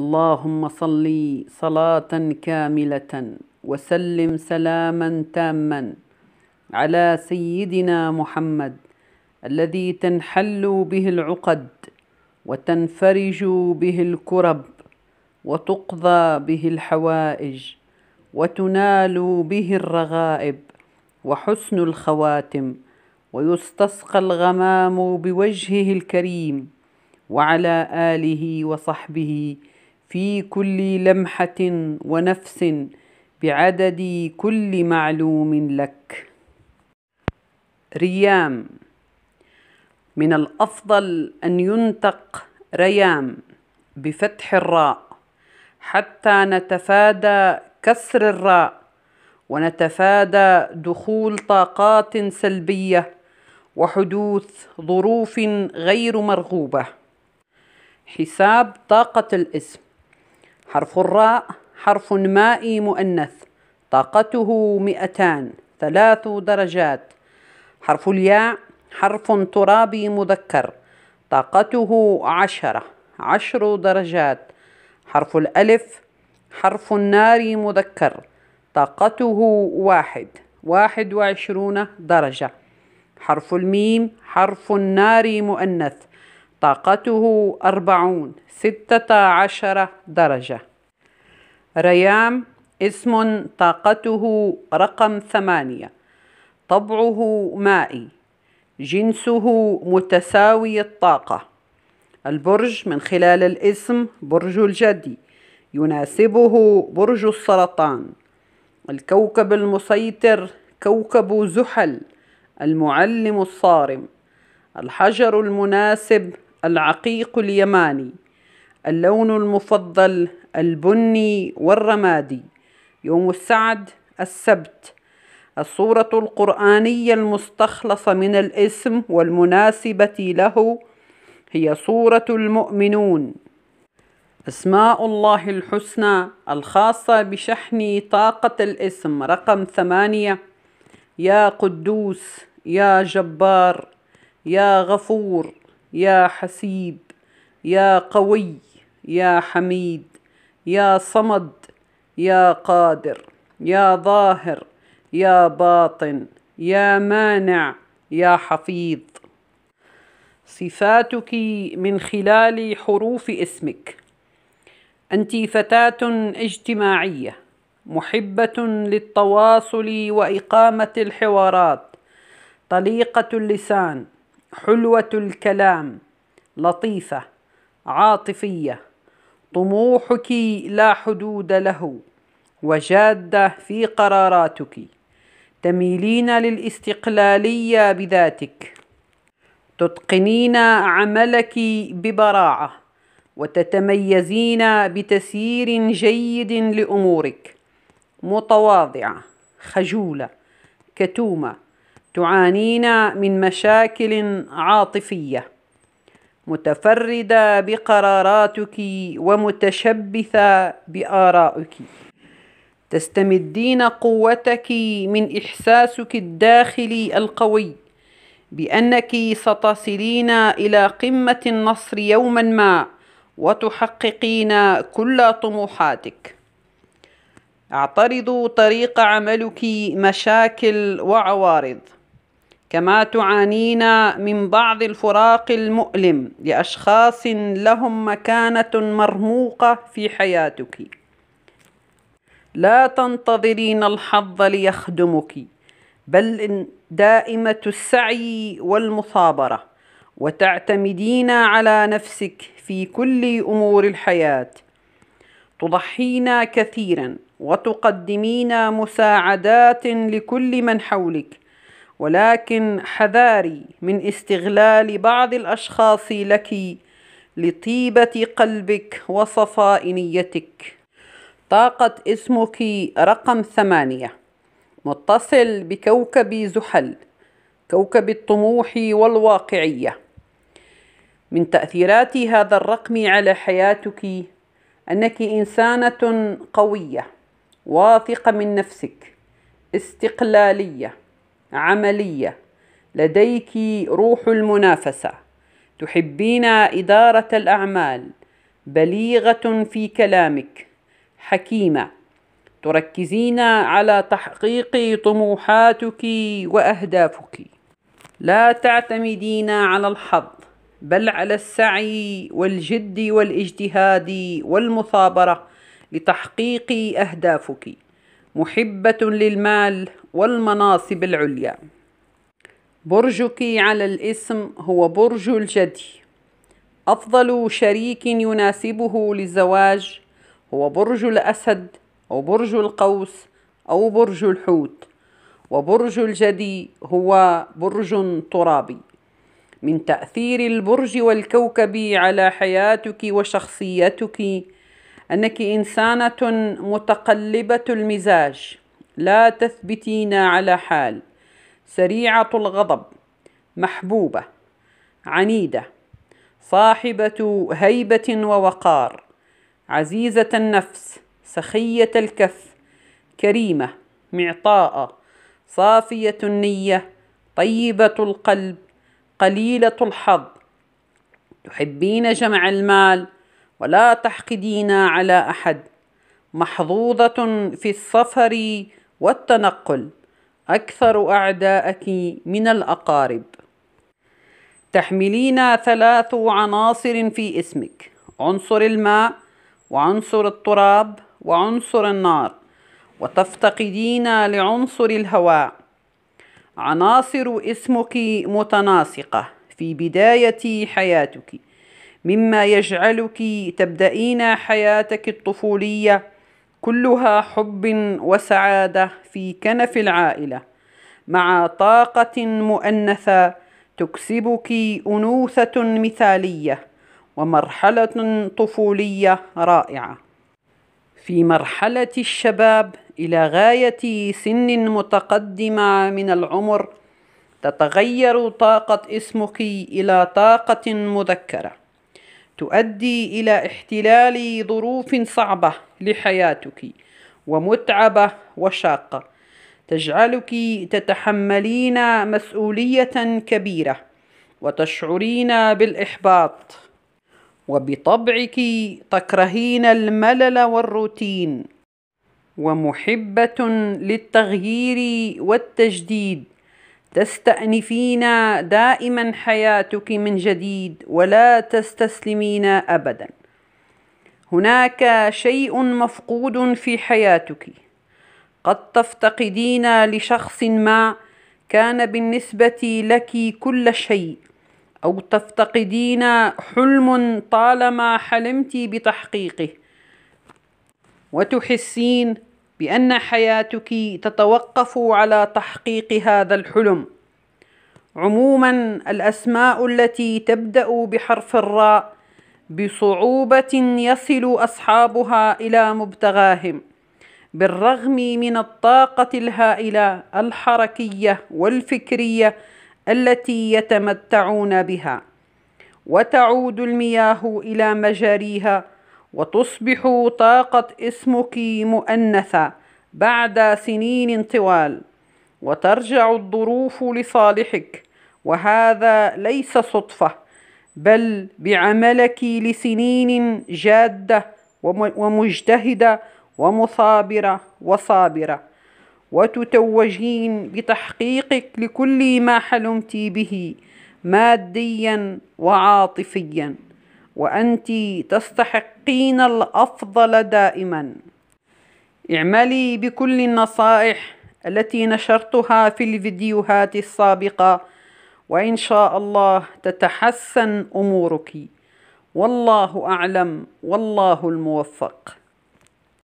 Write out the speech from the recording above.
اللهم صل صلاة كاملة وسلم سلاما تاما على سيدنا محمد الذي تنحل به العقد وتنفرج به الكرب وتقضى به الحوائج وتنال به الرغائب وحسن الخواتم ويستسقى الغمام بوجهه الكريم وعلى اله وصحبه في كل لمحة ونفس بعدد كل معلوم لك ريام من الأفضل أن ينطق ريام بفتح الراء حتى نتفادى كسر الراء ونتفادى دخول طاقات سلبيه وحدوث ظروف غير مرغوبه حساب طاقه الاسم حرف الراء حرف مائي مؤنث طاقته مئتان ثلاث درجات حرف الياء حرف ترابي مذكر طاقته عشرة عشر درجات حرف الألف حرف النار مذكر طاقته واحد واحد وعشرون درجة حرف الميم حرف النار مؤنث طاقته أربعون ستة عشر درجة ريام اسم طاقته رقم ثمانية طبعه مائي جنسه متساوي الطاقة البرج من خلال الاسم برج الجدي يناسبه برج السرطان الكوكب المسيطر كوكب زحل المعلم الصارم الحجر المناسب العقيق اليماني اللون المفضل البني والرمادي يوم السعد السبت الصورة القرآنية المستخلصة من الاسم والمناسبة له هي صورة المؤمنون أسماء الله الحسنى الخاصة بشحن طاقة الاسم رقم ثمانية يا قدوس يا جبار يا غفور يا حسيب يا قوي يا حميد يا صمد يا قادر يا ظاهر يا باطن يا مانع يا حفيظ صفاتك من خلال حروف اسمك انت فتاه اجتماعيه محبه للتواصل واقامه الحوارات طليقه اللسان حلوة الكلام لطيفة عاطفية طموحك لا حدود له وجادة في قراراتك تميلين للاستقلالية بذاتك تتقنين عملك ببراعة وتتميزين بتسيير جيد لأمورك متواضعة خجولة كتومة تعانين من مشاكل عاطفيه متفرده بقراراتك ومتشبثه بارائك تستمدين قوتك من احساسك الداخلي القوي بانك ستصلين الى قمه النصر يوما ما وتحققين كل طموحاتك اعترض طريق عملك مشاكل وعوارض كما تعانين من بعض الفراق المؤلم لاشخاص لهم مكانه مرموقه في حياتك لا تنتظرين الحظ ليخدمك بل دائمه السعي والمثابره وتعتمدين على نفسك في كل امور الحياه تضحين كثيرا وتقدمين مساعدات لكل من حولك ولكن حذاري من استغلال بعض الاشخاص لك لطيبه قلبك وصفاء نيتك طاقه اسمك رقم ثمانيه متصل بكوكب زحل كوكب الطموح والواقعيه من تاثيرات هذا الرقم على حياتك انك انسانه قويه واثقه من نفسك استقلاليه عملية لديك روح المنافسة تحبين إدارة الأعمال بليغة في كلامك حكيمة تركزين على تحقيق طموحاتك وأهدافك لا تعتمدين على الحظ بل على السعي والجد والاجتهاد والمثابرة لتحقيق أهدافك محبة للمال والمناصب العليا برجك على الاسم هو برج الجدي أفضل شريك يناسبه للزواج هو برج الأسد أو برج القوس أو برج الحوت وبرج الجدي هو برج ترابي من تأثير البرج والكوكب على حياتك وشخصيتك أنك إنسانة متقلبة المزاج لا تثبتين على حال سريعة الغضب محبوبة عنيدة صاحبة هيبة ووقار عزيزة النفس سخية الكف كريمة معطاءة صافية النية طيبة القلب قليلة الحظ تحبين جمع المال ولا تحقدين على أحد محظوظة في السفر والتنقل أكثر أعداءك من الأقارب تحملين ثلاث عناصر في اسمك عنصر الماء وعنصر التراب وعنصر النار وتفتقدين لعنصر الهواء عناصر اسمك متناسقة في بداية حياتك مما يجعلك تبدأين حياتك الطفولية كلها حب وسعاده في كنف العائله مع طاقه مؤنثه تكسبك انوثه مثاليه ومرحله طفوليه رائعه في مرحله الشباب الى غايه سن متقدمه من العمر تتغير طاقه اسمك الى طاقه مذكره تؤدي إلى احتلال ظروف صعبة لحياتك ومتعبة وشاقة تجعلك تتحملين مسؤولية كبيرة وتشعرين بالإحباط وبطبعك تكرهين الملل والروتين ومحبة للتغيير والتجديد تستأنفين دائما حياتك من جديد ولا تستسلمين أبدا هناك شيء مفقود في حياتك قد تفتقدين لشخص ما كان بالنسبة لك كل شيء أو تفتقدين حلم طالما حلمت بتحقيقه وتحسين بأن حياتك تتوقف على تحقيق هذا الحلم عموما الأسماء التي تبدأ بحرف الراء بصعوبة يصل أصحابها إلى مبتغاهم بالرغم من الطاقة الهائلة الحركية والفكرية التي يتمتعون بها وتعود المياه إلى مجاريها وتصبح طاقة اسمك مؤنثة بعد سنين طوال وترجع الظروف لصالحك وهذا ليس صدفة بل بعملك لسنين جادة ومجتهدة ومثابرة وصابرة وتتوجين بتحقيقك لكل ما حلمت به ماديا وعاطفيا وأنت تستحقين الأفضل دائما اعملي بكل النصائح التي نشرتها في الفيديوهات السابقة وإن شاء الله تتحسن أمورك والله أعلم والله الموفق